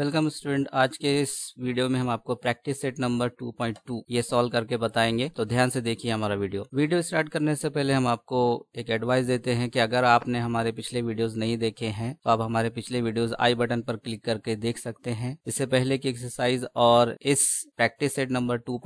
Welcome student आज के इस वीडियो में हम आपको प्रैक्टिस सेट नंबर 2.2 ये सॉल्व करके बताएंगे तो ध्यान से देखिए हमारा वीडियो वीडियो स्टार्ट करने से पहले हम आपको एक एडवाइस देते हैं कि अगर आपने हमारे पिछले वीडियोस नहीं देखे हैं तो आप हमारे पिछले वीडियोस आई बटन पर क्लिक करके देख सकते हैं इससे पहले की एक्सरसाइज और इस प्रैक्टिस सेट नंबर टू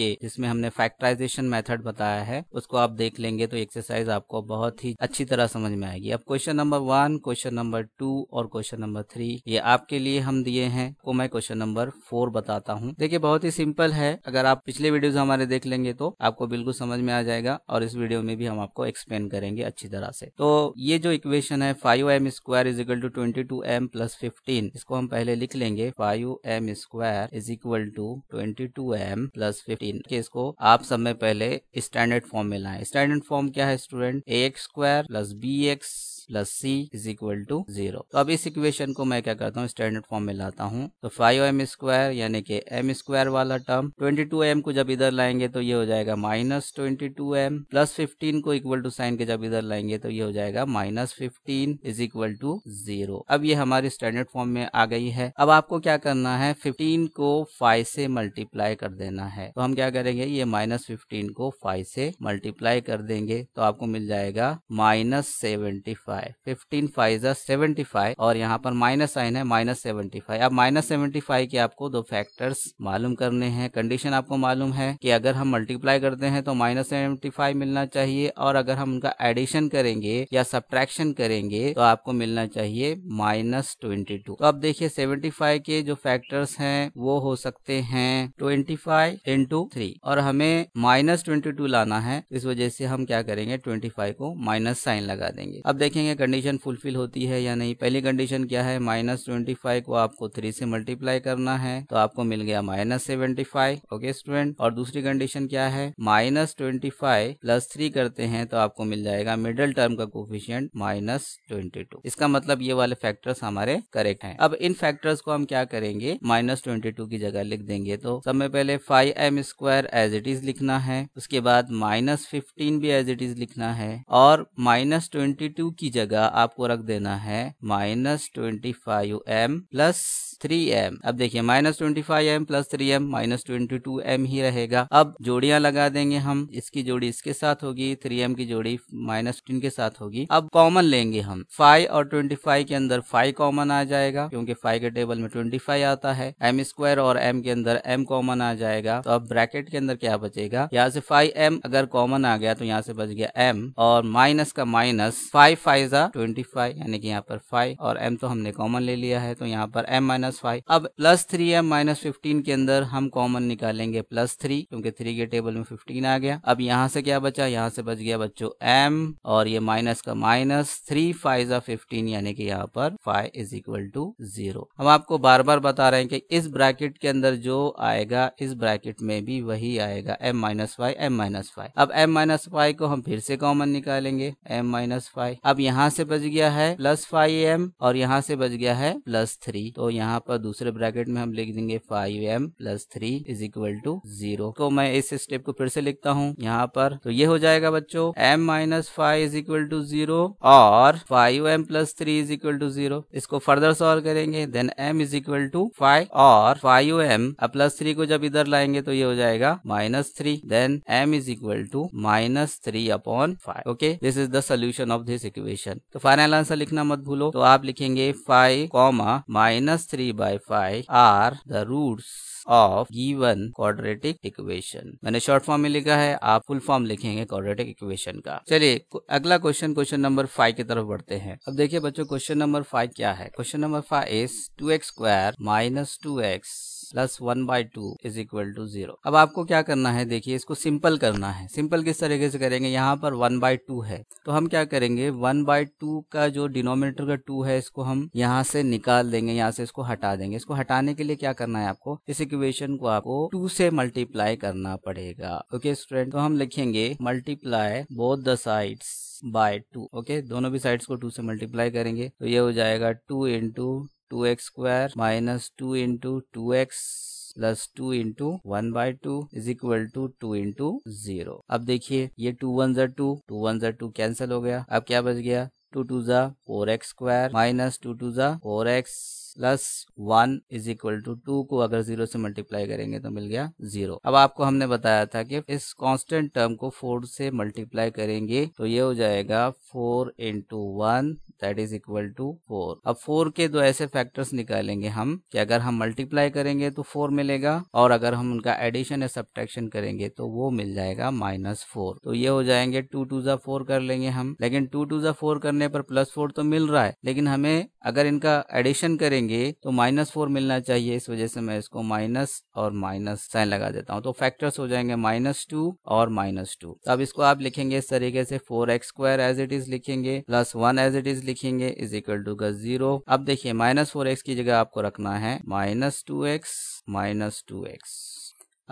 के जिसमें हमने फैक्टराइजेशन मेथड बताया है उसको आप देख लेंगे तो एक्सरसाइज आपको बहुत ही अच्छी तरह समझ में आएगी अब question number one question number two और क्वेश्चन नंबर थ्री ये आपके लिए हम दिए ये हैं वो मैं क्वेश्चन नंबर फोर बताता हूँ देखिए बहुत ही सिंपल है अगर आप पिछले वीडियोस हमारे देख लेंगे तो आपको बिल्कुल समझ में आ जाएगा और इस वीडियो में भी हम आपको एक्सप्लेन करेंगे अच्छी तरह से तो ये जो इक्वेशन है five M square is equal to twenty two M plus fifteen इसको हम पहले लिख लेंगे five M square is equal to twenty two M plus fifteen इसको आप सब में पहले स्टैंडर्ड फॉर्म में लाए स्टैंडर्ड फॉर्म क्या है student A X square plus B X plus C is equal to zero तो अब इस इक्वेशन को मैं क्या करता हूँ स्टैंडर्ड फॉर्म में लाता हूँ तो फाइव एम स्क्वायर यानी कि एम स्क्वायर वाला टर्म ट्वेंटी टू एम को जब इधर लाएंगे तो ये हो जाएगा minus twenty two M plus fifteen को इक्वल टू साइन के जब इधर लाएंगे तो ये हो जाएगा minus fifteen is equal to zero अब ये हमारी स्टैंडर्ड फॉर्म में आ गई है अब आपको क्या करना है फिफ्टीन को फाइव से मल्टीप्लाई कर देना है तो हम क्या करेंगे ये माइनस फिफ्टीन को फाइव से मल्टीप्लाई कर देंगे तो आपको मिल जाएगा माइनस सेवेंटी फाइव है फिफ्टीन फाइव सेवेंटी फाइव और यहाँ पर माइनस साइन है माइनस सेवेंटी फाइव अब माइनस सेवेंटी फाइव के आपको दो फैक्टर्स मालूम करने हैं कंडीशन आपको मालूम है कि अगर हम मल्टीप्लाई करते हैं तो माइनस सेवेंटी फाइव मिलना चाहिए और अगर हम उनका एडिशन करेंगे या सब्ट्रैक्शन करेंगे तो आपको मिलना चाहिए माइनस ट्वेंटी टू तो अब देखिए सेवेंटी फाइव के जो फैक्टर्स हैं वो हो सकते हैं ट्वेंटी फाइव इंटू थ्री और हमें माइनस ट्वेंटी टू लाना है इस वजह से हम क्या करेंगे ट्वेंटी फाइव को माइनस साइन लगा देंगे अब देखेंगे देखेंगे कंडीशन फुलफिल होती है या नहीं पहली कंडीशन क्या है माइनस ट्वेंटी फाइव को आपको थ्री से मल्टीप्लाई करना है तो आपको मिल गया minus seventy five okay student और दूसरी कंडीशन क्या है minus twenty five plus three करते हैं तो आपको मिल जाएगा मिडिल टर्म का कोफिशियंट माइनस ट्वेंटी टू इसका मतलब ये वाले फैक्टर्स हमारे करेक्ट हैं अब इन फैक्टर्स को हम क्या करेंगे माइनस ट्वेंटी टू की जगह लिख देंगे तो सब में पहले five M square as it is लिखना है उसके बाद माइनस फिफ्टीन भी एज इट इज लिखना है और माइनस ट्वेंटी टू की जगह आपको रख देना है minus twenty five M plus three M अब देखिए minus twenty five M plus three M minus twenty two M ही रहेगा अब जोड़ियां लगा देंगे हम इसकी जोड़ी इसके साथ होगी थ्री एम की जोड़ी माइनस टेन के साथ होगी अब कॉमन लेंगे हम फाइव और ट्वेंटी फाइव के अंदर फाइव कॉमन आ जाएगा क्योंकि फाइव के टेबल में ट्वेंटी फाइव आता है एम स्क्वायर और एम के अंदर एम कॉमन आ जाएगा तो अब ब्रैकेट के अंदर क्या बचेगा यहाँ से फाइव एम अगर कॉमन आ गया तो यहाँ से बच गया एम और माइनस का minus five five is a twenty five यानी कि यहाँ पर फाइव और एम तो हमने कॉमन ले लिया है तो यहाँ पर एम माइनस फाइव अब plus three M minus fifteen के अंदर हम कॉमन निकालेंगे प्लस थ्री क्योंकि थ्री के टेबल में फिफ्टीन आ गया अब यहाँ से क्या बचा यहाँ से बच गया बच्चों एम और ये माइनस का माइनस थ्री फाइव जा फिफ्टीन यानी कि यहाँ पर five is equal to zero हम आपको बार बार बता रहे हैं कि इस ब्रैकेट के अंदर जो आएगा इस ब्रैकेट में भी वही आएगा M minus five M minus five अब एम माइनस फाइव को हम फिर से कॉमन निकालेंगे एम माइनस फाइव अब यहाँ यहाँ से बच गया है प्लस फाइव एम और यहाँ से बच गया है प्लस थ्री तो यहाँ पर दूसरे ब्रैकेट में हम लिख देंगे five M plus three is equal to zero तो मैं इस स्टेप को फिर से लिखता हूँ यहाँ पर तो ये हो जाएगा बच्चों M minus five is equal to zero और five M plus three is equal to zero इसको फर्दर सॉल्व करेंगे then M is equal to five और फाइव एम प्लस थ्री को जब इधर लाएंगे तो ये हो जाएगा minus three then M is equal to minus three upon five okay this is the solution of this equation equation तो फाइनल आंसर लिखना मत भूलो तो आप लिखेंगे five comma minus three by five are the roots of given quadratic equation मैंने short form में लिखा है आप फुल फॉर्म लिखेंगे क्वाड्रेटिक इक्वेशन का चलिए अगला क्वेश्चन क्वेश्चन नंबर फाइव की तरफ बढ़ते हैं अब देखिए बच्चों क्वेश्चन नंबर फाइव क्या है question number five is two x square minus two x plus one by two is equal to zero अब आपको क्या करना है देखिए इसको सिंपल करना है सिंपल किस तरीके से करेंगे यहाँ पर वन बाय टू है तो हम क्या करेंगे वन बाय टू का जो डिनोमिनेटर का टू है इसको हम यहाँ से निकाल देंगे यहाँ से इसको हटा देंगे इसको हटाने के लिए क्या करना है आपको इस इक्वेशन को आपको टू से मल्टीप्लाई करना पड़ेगा ओके स्टूडेंट तो हम लिखेंगे multiply both the sides by two okay दोनों भी साइड्स को टू से मल्टीप्लाई करेंगे तो ये हो जाएगा two into two x square minus two into two x plus two into one by two is equal to two into zero अब देखिए ये टू वन जर टू टू वन जर टू कैंसिल हो गया अब क्या बच गया टू टू जा four X square minus two two जा four x plus one is equal to two two अगर जीरो से मल्टीप्लाई करेंगे तो मिल गया जीरो अब आपको हमने बताया था कि इस कांस्टेंट टर्म को फोर से मल्टीप्लाई करेंगे तो ये हो जाएगा four into one that is equal to four अब फोर के दो ऐसे फैक्टर्स निकालेंगे हम कि अगर हम मल्टीप्लाई करेंगे तो फोर मिलेगा और अगर हम उनका एडिशन या सब्ट्रैक्शन करेंगे तो वो मिल जाएगा माइनस फोर तो ये हो जाएंगे टू टू जा फोर कर लेंगे हम लेकिन टू टू जा फोर करने पर प्लस फोर तो मिल रहा है लेकिन हमें अगर इनका एडिशन करेंगे तो माइनस फोर मिलना चाहिए इस वजह से मैं इसको माइनस और माइनस साइन लगा देता हूँ तो फैक्टर्स हो जाएंगे माइनस टू और माइनस टू अब इसको आप लिखेंगे इस तरीके से four X square as it is लिखेंगे plus one as it is लिखेंगे इज इक्वल टू का जीरो अब देखिए माइनस फोर एक्स की जगह आपको रखना है minus two X minus two X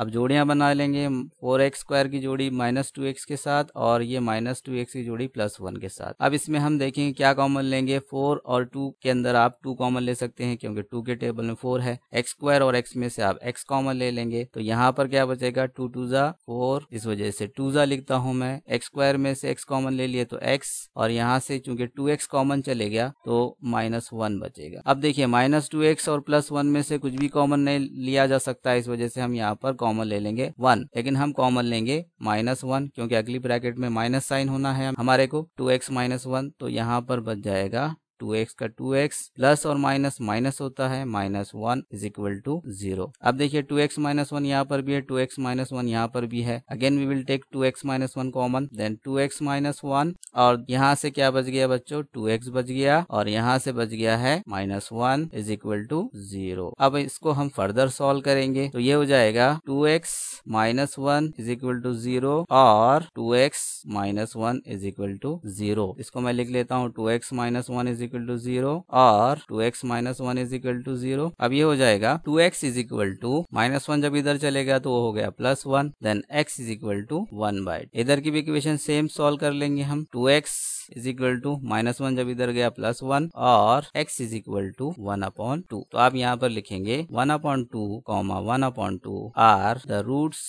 अब जोड़ियाँ बना लेंगे फोर एक्स स्क्वायर की जोड़ी माइनस टू एक्स के साथ और ये माइनस टू एक्स की जोड़ी प्लस वन के साथ अब इसमें हम देखेंगे क्या कॉमन लेंगे फोर और टू के अंदर आप टू कॉमन ले सकते हैं क्योंकि टू के टेबल में फोर है एक्स स्क्वायर और एक्स में से आप एक्स कॉमन ले लेंगे तो यहाँ पर क्या बचेगा टू टू जा फोर इस वजह से टू जा लिखता हूँ मैं एक्स स्क्वायर में से एक्स कॉमन ले लिए तो एक्स और यहाँ से चूंकि टू एक्स कॉमन चले गया तो माइनस वन बचेगा अब देखिये माइनस टू एक्स और प्लस वन में से कुछ भी कॉमन नहीं लिया जा सकता इस वजह से हम यहाँ पर कॉमन ले लेंगे वन लेकिन हम कॉमन लेंगे माइनस वन क्योंकि अगली ब्रैकेट में माइनस साइन होना है हमारे को टू एक्स माइनस वन तो यहाँ पर बच जाएगा टू एक्स का टू एक्स प्लस और माइनस माइनस होता है minus one is equal to zero अब देखिए टू एक्स माइनस वन यहाँ पर भी है टू एक्स माइनस वन यहाँ पर भी है again we will take two X minus one common then two X minus one और यहाँ से क्या बच गया बच्चों टू एक्स बच गया और यहाँ से बच गया है minus one is equal to zero अब इसको हम फर्दर सॉल्व करेंगे तो ये हो जाएगा two X minus one is equal to zero और two X minus one is equal to zero इसको मैं लिख लेता हूँ two X minus one is equal equal to zero और two X minus one is equal to zero अब ये हो जाएगा two x is equal to minus one जब इधर चलेगा तो वो हो गया plus one then x is equal to one by इधर की भी इक्वेशन सेम सॉल्व कर लेंगे हम two x is equal to minus one जब इधर गया प्लस वन और x is equal to one upon two तो आप यहाँ पर लिखेंगे one upon two comma one upon two are the roots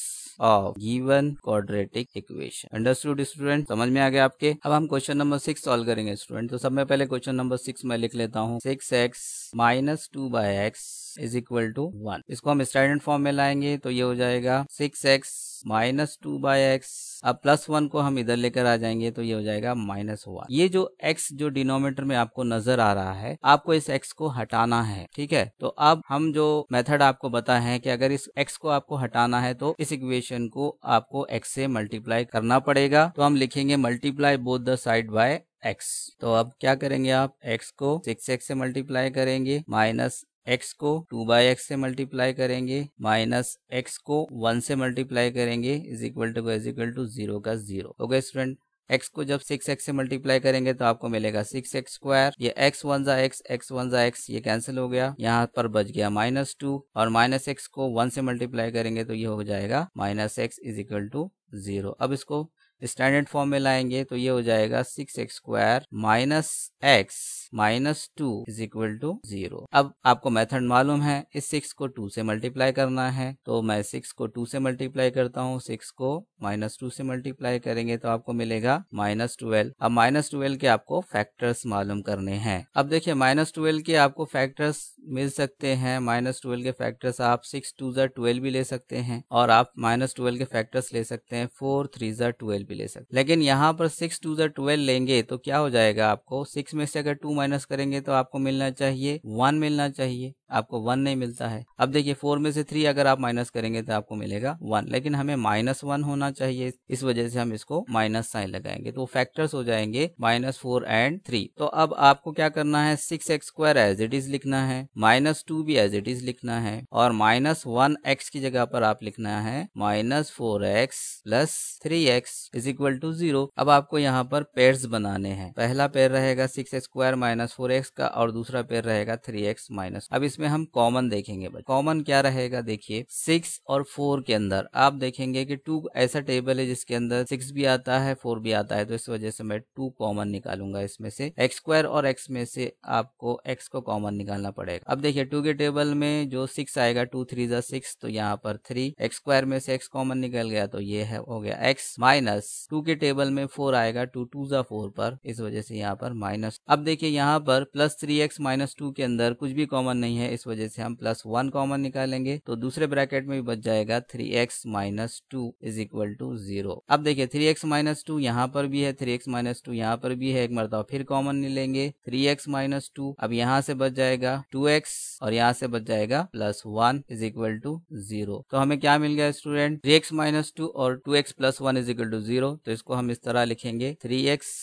of given quadratic equation understood student समझ में आ गया आपके अब हम क्वेश्चन नंबर सिक्स सॉल्व करेंगे स्टूडेंट तो सब में पहले क्वेश्चन नंबर नंबर सिक्स मैं लिख लेता हूँ six X minus two by X is equal to one इसको हम स्टैंडर्ड फॉर्म में लाएंगे तो ये हो जाएगा six X minus two by X अब प्लस वन को हम इधर लेकर आ जाएंगे तो ये हो जाएगा माइनस वन ये जो एक्स जो डिनोमिनेटर में आपको नजर आ रहा है आपको इस एक्स को हटाना है ठीक है तो अब हम जो मेथड आपको बता है कि अगर इस एक्स को आपको हटाना है तो इस इक्वेशन को आपको एक्स से मल्टीप्लाई करना पड़ेगा तो हम लिखेंगे multiply both the side by X तो अब क्या करेंगे आप एक्स को सिक्स एक्स से मल्टीप्लाई करेंगे माइनस एक्स को टू बाई एक्स से मल्टीप्लाई करेंगे माइनस एक्स को वन से मल्टीप्लाई करेंगे is equal to is equal to zero का जीरो ओके स्टूडेंट एक्स को जब सिक्स एक्स से मल्टीप्लाई करेंगे तो आपको मिलेगा सिक्स एक्स स्क्वायर ये एक्स वन जा एक्स एक्स वन जा एक्स ये कैंसिल हो गया यहाँ पर बच गया माइनस टू और माइनस एक्स को वन से मल्टीप्लाई करेंगे तो ये हो जाएगा minus X is equal to zero अब इसको स्टैंडर्ड फॉर्म में लाएंगे तो ये हो जाएगा six x square minus X minus two is equal to zero अब आपको मेथड मालूम है इस सिक्स को टू से मल्टीप्लाई करना है तो मैं सिक्स को टू से मल्टीप्लाई करता हूँ सिक्स को माइनस टू से मल्टीप्लाई करेंगे तो आपको मिलेगा माइनस ट्वेल्व अब माइनस ट्वेल्व के आपको फैक्टर्स मालूम करने हैं अब देखिए माइनस ट्वेल्व के आपको फैक्टर्स मिल सकते हैं माइनस ट्वेल्व के फैक्टर्स आप सिक्स टू जर ट्वेल्व भी ले सकते हैं और आप माइनस ट्वेल्व के फैक्टर्स ले सकते हैं फोर थ्री जर ट्वेल्व भी ले सकते हैं लेकिन यहाँ पर सिक्स टू जर ट्वेल्व लेंगे तो क्या हो जाएगा आपको सिक्स में से अगर टू माइनस करेंगे तो आपको मिलना चाहिए वन मिलना चाहिए आपको वन नहीं मिलता है अब देखिए फोर में से थ्री अगर आप माइनस करेंगे तो आपको मिलेगा वन लेकिन हमें माइनस वन होना चाहिए इस वजह से हम इसको माइनस साइन लगाएंगे तो फैक्टर्स हो जाएंगे माइनस फोर एंड थ्री तो अब आपको क्या करना है six x square as it is लिखना है माइनस टू भी एज इट इज लिखना है और माइनस वन एक्स की जगह पर आप लिखना है minus four x plus three x is equal to zero अब आपको यहाँ पर पेयर्स बनाने हैं पहला पेयर रहेगा six square minus minus four x का और दूसरा पेयर रहेगा थ्री एक्स माइनस अब इसमें हम कॉमन देखेंगे कॉमन क्या रहेगा देखिए सिक्स और फोर के अंदर आप देखेंगे कि टू ऐसा टेबल है जिसके अंदर सिक्स भी आता है फोर भी आता है तो इस वजह से मैं टू कॉमन निकालूंगा इसमें से एक्स स्क्वायर और एक्स में से आपको एक्स को कॉमन निकालना पड़ेगा अब देखिये टू के टेबल में जो सिक्स आएगा टू थ्री जो सिक्स तो यहाँ पर थ्री एक्स स्क्वायर में से एक्स कॉमन निकल गया तो ये है हो गया एक्स माइनस टू के टेबल में फोर आएगा टू टू जो फोर पर इस वजह से यहाँ पर माइनस अब देखिए यहाँ पर plus three x minus two के अंदर कुछ भी कॉमन नहीं है इस वजह से हम प्लस वन कॉमन निकालेंगे तो दूसरे ब्रैकेट में भी बच जाएगा three x minus two is equal to zero अब देखिये थ्री एक्स माइनस टू यहाँ पर भी है थ्री एक्स माइनस टू यहाँ पर भी है एक मरता फिर कॉमन नहीं लेंगे थ्री एक्स माइनस टू अब यहाँ से बच जाएगा टू एक्स और यहाँ से बच जाएगा plus one is equal to zero तो हमें क्या मिल गया student three x minus two और two x plus one is equal to zero तो इसको हम इस तरह लिखेंगे three x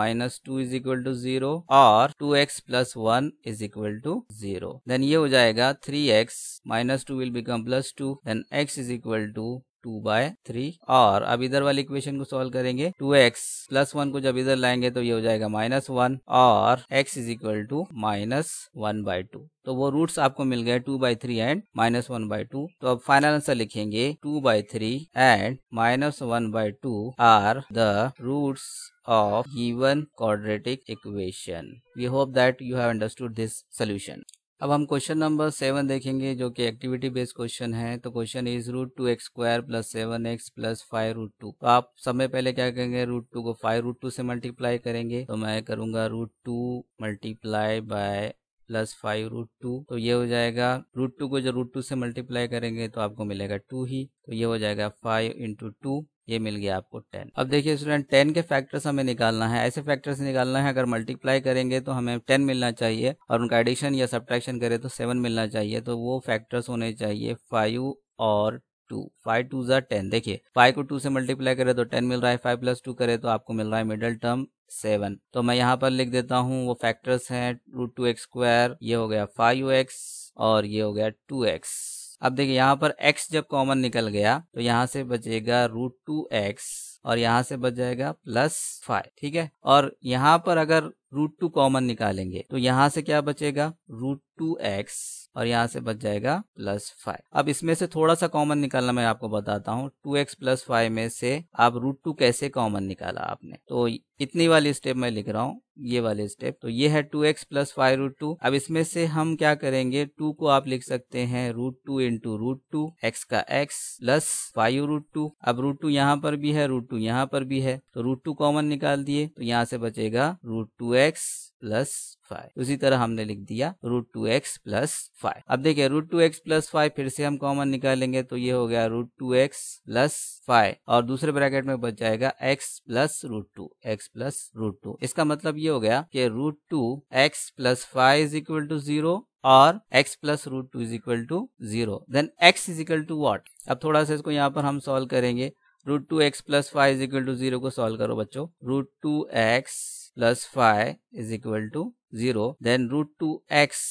minus two is equal to zero और और two x plus one is equal to zero then ये हो जाएगा three x minus two will become plus two then x is equal to to by three और अब इधर वाली equation को सॉल्व करेंगे टू एक्स प्लस वन को जब इधर लाएंगे तो ये हो जाएगा माइनस वन और x is equal to minus one by two तो वो रूट्स आपको मिल गए two by three and minus one by two तो अब फाइनल आंसर लिखेंगे two by three and minus one by two are the roots of given quadratic equation. We hope that you have understood this solution. अब हम question number seven देखेंगे जो कि activity based question है तो question is root two x square plus seven x plus five root two तो आप समय पहले क्या करेंगे रूट टू को फाइव रूट टू से मल्टीप्लाई करेंगे तो मैं करूंगा root two multiply by plus five root two तो ये हो जाएगा रूट टू को जो रूट टू से मल्टीप्लाई करेंगे तो आपको मिलेगा टू ही तो ये हो जाएगा फाइव इंटू टू ये मिल गया आपको टेन अब देखिए स्टूडेंट टेन के फैक्टर्स हमें निकालना है ऐसे फैक्टर्स निकालना है अगर मल्टीप्लाई करेंगे तो हमें टेन मिलना चाहिए और उनका एडिशन या सब्ट्रैक्शन करें तो सेवन मिलना चाहिए तो वो फैक्टर्स होने चाहिए फाइव और टू फाइव टू ज़ा टेन देखिए फाइव को टू से मल्टीप्लाई करें तो टेन मिल रहा है फाइव प्लस टू करे तो आपको मिल रहा है मिडल टर्म सेवन तो मैं यहाँ पर लिख देता हूँ वो फैक्टर्स है रूट टू एक्स स्क्वायर ये हो गया फाइव एक्स और ये हो गया टू एक्स अब देखिए यहाँ पर x जब कॉमन निकल गया तो यहाँ से बचेगा रूट टू एक्स और यहाँ से बच जाएगा प्लस फाइव ठीक है और यहाँ पर अगर रूट टू कॉमन निकालेंगे तो यहाँ से क्या बचेगा रूट टू एक्स और यहाँ से बच जाएगा प्लस फाइव अब इसमें से थोड़ा सा कॉमन निकालना मैं आपको बताता हूँ टू एक्स प्लस फाइव में से आप रूट टू कैसे कॉमन निकाला आपने तो इतनी वाली स्टेप मैं लिख रहा हूँ ये वाले स्टेप तो ये है two x plus five root two अब इसमें से हम क्या करेंगे टू को आप लिख सकते हैं root two into root two x का x plus five root two अब रूट टू यहाँ पर भी है रूट टू यहाँ पर भी है तो रूट टू कॉमन निकाल दिए तो यहाँ से बचेगा root two x plus five उसी तरह हमने लिख दिया root two x plus five अब देखिये root two x plus five फिर से हम कॉमन निकालेंगे तो ये हो गया root two x plus five और दूसरे ब्रैकेट में बच जाएगा x plus root two x plus root two इसका मतलब ये हो गया कि root two x plus five is equal to zero और x plus root two is equal to zero then x is equal to what अब थोड़ा सा इसको यहाँ पर हम सॉल्व करेंगे root two x plus five is equal to zero को सॉल्व करो बच्चों root two x plus five is equal to zero then root two x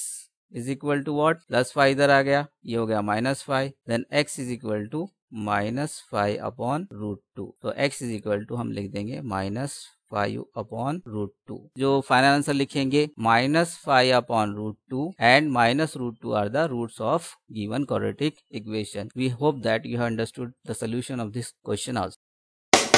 is equal to what plus five इधर आ गया ये हो गया minus five then x is equal to minus five upon root two तो x is equal to हम लिख देंगे minus five upon root two जो फाइनल आंसर लिखेंगे minus five upon root two and minus root two are the root of given quadratic equation we hope that you have understood the solution of this question also